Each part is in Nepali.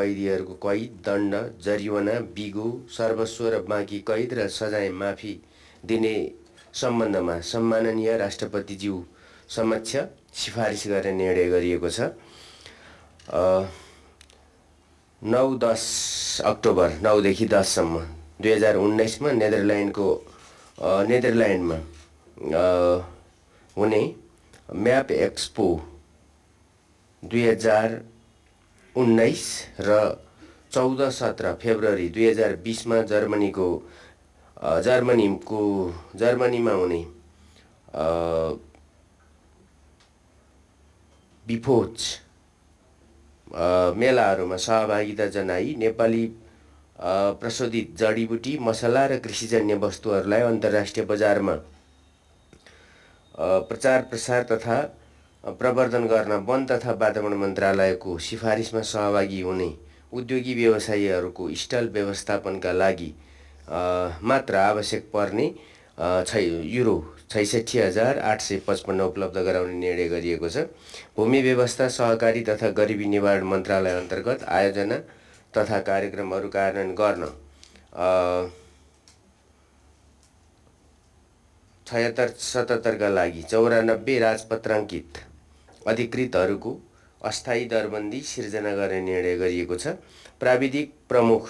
कैदीहरूको कैद दण्ड जरिवाना बिगो सर्वस्व र बाँकी कैद र सजाय माफी दिने सम्बन्धमा सम्माननीय राष्ट्रपतिज्यू समक्ष सिफारिस गर्ने निर्णय गरिएको छ नौ दस अक्टोबर नौदेखि दससम्म दुई हजार उन्नाइसमा नेदरल्यान्डको नेदरल्यान्डमा हुने म्याप एक्सपो दुई हजार उन्नाइस र चौध सत्र फेब्रुअरी दुई हजार बिसमा जर्मनीको जर्मनीको जर्मनीमा हुने बिफोच मेलाहरूमा सहभागिता जनाई नेपाली प्रशोधित जडीबुटी मसला र कृषिजन्य वस्तुहरूलाई अन्तर्राष्ट्रिय बजारमा प्रचार प्रसार तथा प्रवर्धन गर्न वन तथा वातावरण मन्त्रालयको सिफारिसमा सहभागी हुने उद्योगी व्यवसायीहरूको स्टल व्यवस्थापनका लागि मात्र आवश्यक पर्ने छ युरो छैसठी हजार आठ सय पचपन्न उपलब्ध गराउने निर्णय गरिएको छ भूमि व्यवस्था सहकारी तथा गरिबी निवारण मन्त्रालय अन्तर्गत आयोजना तथा कार्यक्रमहरू कार्यान्वयन गर्न छयत्तर सतहत्तरका लागि चौरानब्बे राजपत्राङ्कित अधिकृतहरूको अस्थायी दरबन्दी सिर्जना गर्ने निर्णय गरिएको छ प्राविधिक प्रमुख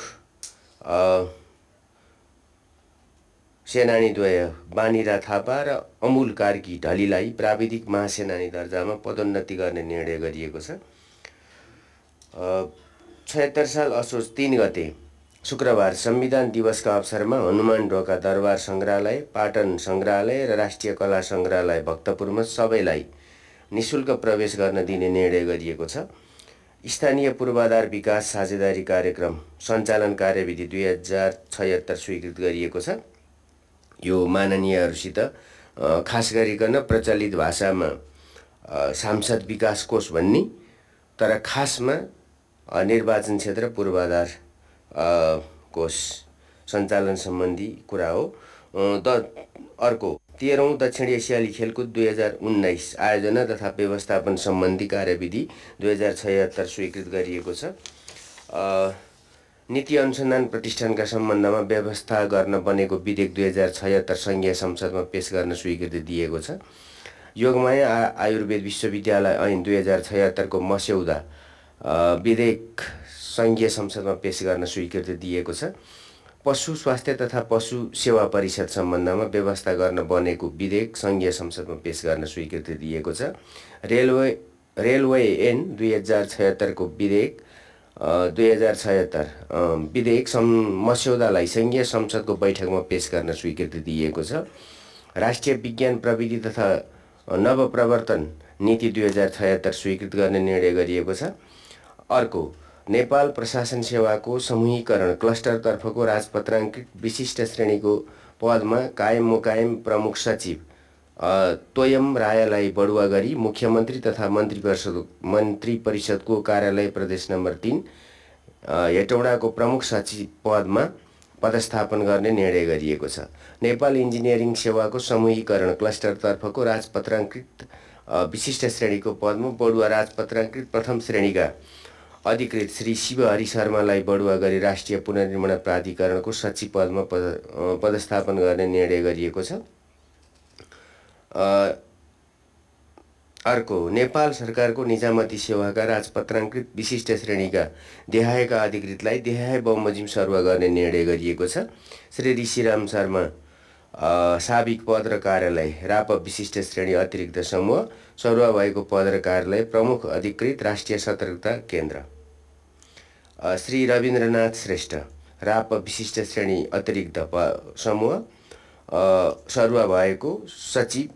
सेनानीद्वय बानिरा थापा र अमुल कार्की ढलीलाई प्राविधिक महासेनानी दर्जामा पदोन्नति गर्ने निर्णय गरिएको छ छयत्तर साल असोज तिन गते शुक्रबार संविधान दिवसका अवसरमा हनुमान ढोका दरबार सङ्ग्रहालय पाटन सङ्ग्रहालय र राष्ट्रिय कला सङ्ग्रहालय भक्तपुरमा सबैलाई निशुल्क प्रवेश गर्न दिने निर्णय गरिएको छ स्थानीय पूर्वाधार विकास साझेदारी कार्यक्रम सञ्चालन कार्यविधि दुई हजार छयत्तर स्वीकृत गरिएको छ यो माननीयहरूसित खास गरिकन प्रचलित भाषामा सांसद विकास कोष भन्ने तर खासमा निर्वाचन क्षेत्र पूर्वाधार कोष सञ्चालन सम्बन्धी कुरा हो त अर्को तेह्रौँ दक्षिण एसियाली खेलकुद दुई हजार उन्नाइस आयोजना तथा व्यवस्थापन सम्बन्धी कार्यविधि दुई हजार छयत्तर स्वीकृत गरिएको छ नीति अनुसन्धान प्रतिष्ठानका सम्बन्धमा व्यवस्था गर्न बनेको विधेयक दुई हजार छयत्तर सङ्घीय संसदमा पेस गर्न स्वीकृति दिएको छ योगमाया आयुर्वेद विश्वविद्यालय ऐन दुई हजार छयत्तरको मस्यौदा विधेयक सङ्घीय संसदमा पेस गर्न स्वीकृति दिएको छ पशु स्वास्थ्य तथा पशु सेवा परिषद सम्बन्धमा व्यवस्था गर्न बनेको विधेयक सङ्घीय संसदमा पेस गर्न स्वीकृति दिएको छ रेलवे रेलवे एन दुई हजार छयत्तरको विधेयक दुई हजार छयत्तर विधेयक सम् मस्यौदालाई सङ्घीय संसदको बैठकमा पेस गर्न स्वीकृति दिएको छ राष्ट्रिय विज्ञान प्रविधि तथा नवप्रवर्तन नीति दुई हजार छयत्तर स्वीकृत गर्ने निर्णय गरिएको छ अर्को नेपाल प्रशासन सेवाको समूहीकरण क्लस्टरतर्फको राजपत्राङ्कित विशिष्ट श्रेणीको पदमा कायम मुकायम प्रमुख सचिव तोयम रायलाई बढुवा गरी मुख्यमन्त्री तथा मन्त्री परिषद मन्त्री परिषदको कार्यालय प्रदेश नम्बर तिन हेटौडाको प्रमुख सचिव पदमा पदस्थापन गर्ने निर्णय गरिएको छ नेपाल इन्जिनियरिङ सेवाको समूहीकरण क्लस्टरतर्फको राजपत्राङ्कृत विशिष्ट श्रेणीको पदमा बढुवा राजपत्राङ्कृत प्रथम श्रेणीका अधिकृत श्री शिव हरि शर्मालाई बढुवा गरी राष्ट्रिय पुनर्निर्माण प्राधिकरणको सचिव पदमा पद पदस्थापन गर्ने निर्णय गरिएको छ अर्को नेपाल सरकारको निजामती सेवाका राजपत्राङ्कृत विशिष्ट श्रेणीका देहायका अधिकृतलाई देहाय बमोजिम सरुवा गर्ने निर्णय गरिएको छ श्री ऋषिराम शर्मा साबिक पद र कार्यालय राप विशिष्ट श्रेणी अतिरिक्त समूह सरुवा भएको पद र कार्यालय प्रमुख अधिकृत राष्ट्रिय सतर्कता केन्द्र श्री रविन्द्रनाथ श्रेष्ठ राप विशिष्ट श्रेणी अतिरिक्त प समूह सरुवा भएको सचिव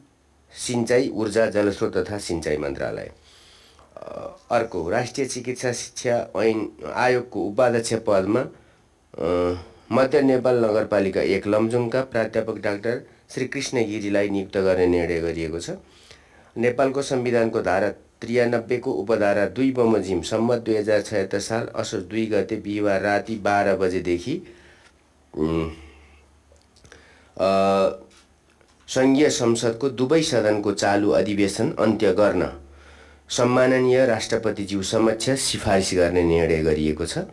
सिँचाइ ऊर्जा जलस्रोत तथा सिँचाइ मन्त्रालय अर्को राष्ट्रिय चिकित्सा शिक्षा ऐन आयोगको उपाध्यक्ष पदमा मध्य नेपाल नगरपालिका एक लमजुङका प्राध्यापक डाक्टर श्रीकृष्ण गिरीलाई नियुक्त गर्ने निर्णय गरिएको छ नेपालको संविधानको धारा त्रियानब्बेको उपधारा दुई बमोजिम सम्म दुई हजार छयत्तर साल असोज दुई गते बिहिबार राति बाह्र बजेदेखि सङ्घीय संसदको दुवै सदनको चालु अधिवेशन अन्त्य गर्न सम्माननीय राष्ट्रपतिज्यू समक्ष सिफारिस गर्ने निर्णय गरिएको छ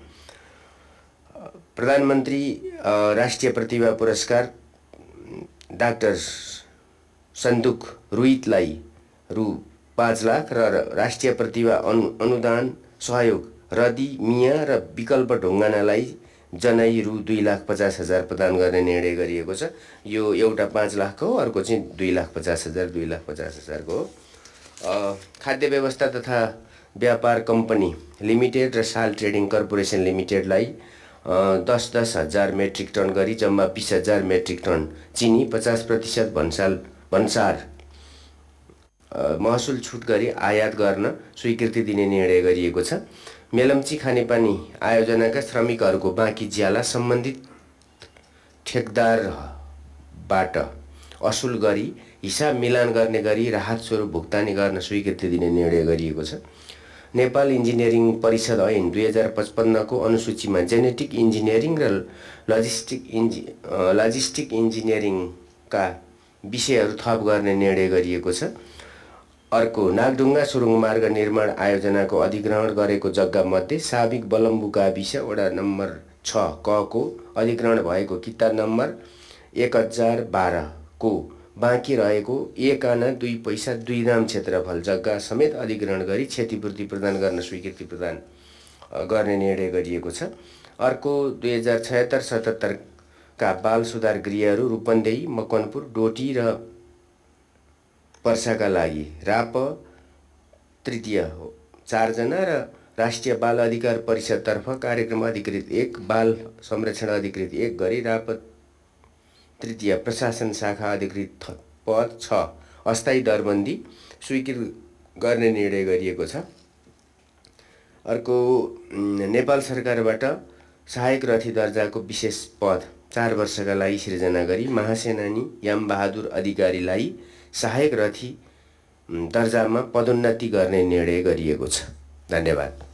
प्रधानमन्त्री राष्ट्रिय प्रतिभा पुरस्कार डाक्टर सन्दुक रोहितलाई रु पाँच लाख र राष्ट्रिय प्रतिभा अनु अनुदान सहयोग रदी मिया र विकल्प ढुङ्गानालाई जनै रु दुई लाख पचास हजार प्रदान गर्ने निर्णय गरिएको छ यो एउटा पाँच लाखको हो अर्को चाहिँ दुई लाख पचास हजार दुई लाख पचास हजारको हो खाद्य व्यवस्था तथा व्यापार कम्पनी लिमिटेड र साल ट्रेडिङ कर्पोरेसन लिमिटेडलाई दस दस हजार मेट्रिक टन गरी जम्मा बिस हजार मेट्रिक टन चिनी पचास प्रतिशत भन्साल भन्सार महसुल छुट गरी आयात गर्न स्वीकृति दिने निर्णय गरिएको छ मेलम्ची खानेपानी आयोजनाका श्रमिकहरूको बाँकी ज्याला सम्बन्धित ठेकदारबाट असुल गरी हिसाब मिलान गर्ने गरी राहत स्वरूप भुक्तानी गर्न स्वीकृति दिने निर्णय गरिएको छ नेपाल इन्जिनियरिङ परिषद ऐन दुई हजार पचपन्नको अनुसूचीमा जेनेटिक इन्जिनियरिङ र लजिस्टिक इन्जि लजिस्टिक इन्जिनियरिङका विषयहरू थप गर्ने निर्णय गरिएको छ अर्को नागढुङ्गा सुरुङ मार्ग निर्माण आयोजनाको अधिग्रहण गरेको जग्गामध्ये साबिक बलम्बु गाविस वडा नम्बर छ कको अधिग्रहण भएको किता नम्बर एक हजार बाह्रको बाँकी रहेको एक आना दुई पैसा दुई दाम क्षेत्रफल जग्गा समेत अधिग्रहण गरी क्षतिपूर्ति प्रदान गर्न स्वीकृति प्रदान गर्ने निर्णय गरिएको छ अर्को दुई हजार छयत्तर सतहत्तरका बाल सुधार गृहहरू रूपन्देही मकनपुर डोटी र पर्साका लागि राप तृतीय हो चारजना र राष्ट्रिय बाल अधिकार परिषदतर्फ कार्यक्रम अधिकृत एक बाल संरक्षण अधिकृत एक गरी राप तृतीय प्रशासन शाखा अधिकृत पद छ अस्थायी दरबन्दी स्वीकृत गर्ने निर्णय गरिएको छ अर्को नेपाल सरकारबाट सहायक रथी दर्जाको विशेष पद चार वर्षका लागि सिर्जना गरी महासेनानी यामबहादुर अधिकारीलाई सहायक रथी दर्जामा पदोन्नति गर्ने निर्णय गरिएको छ धन्यवाद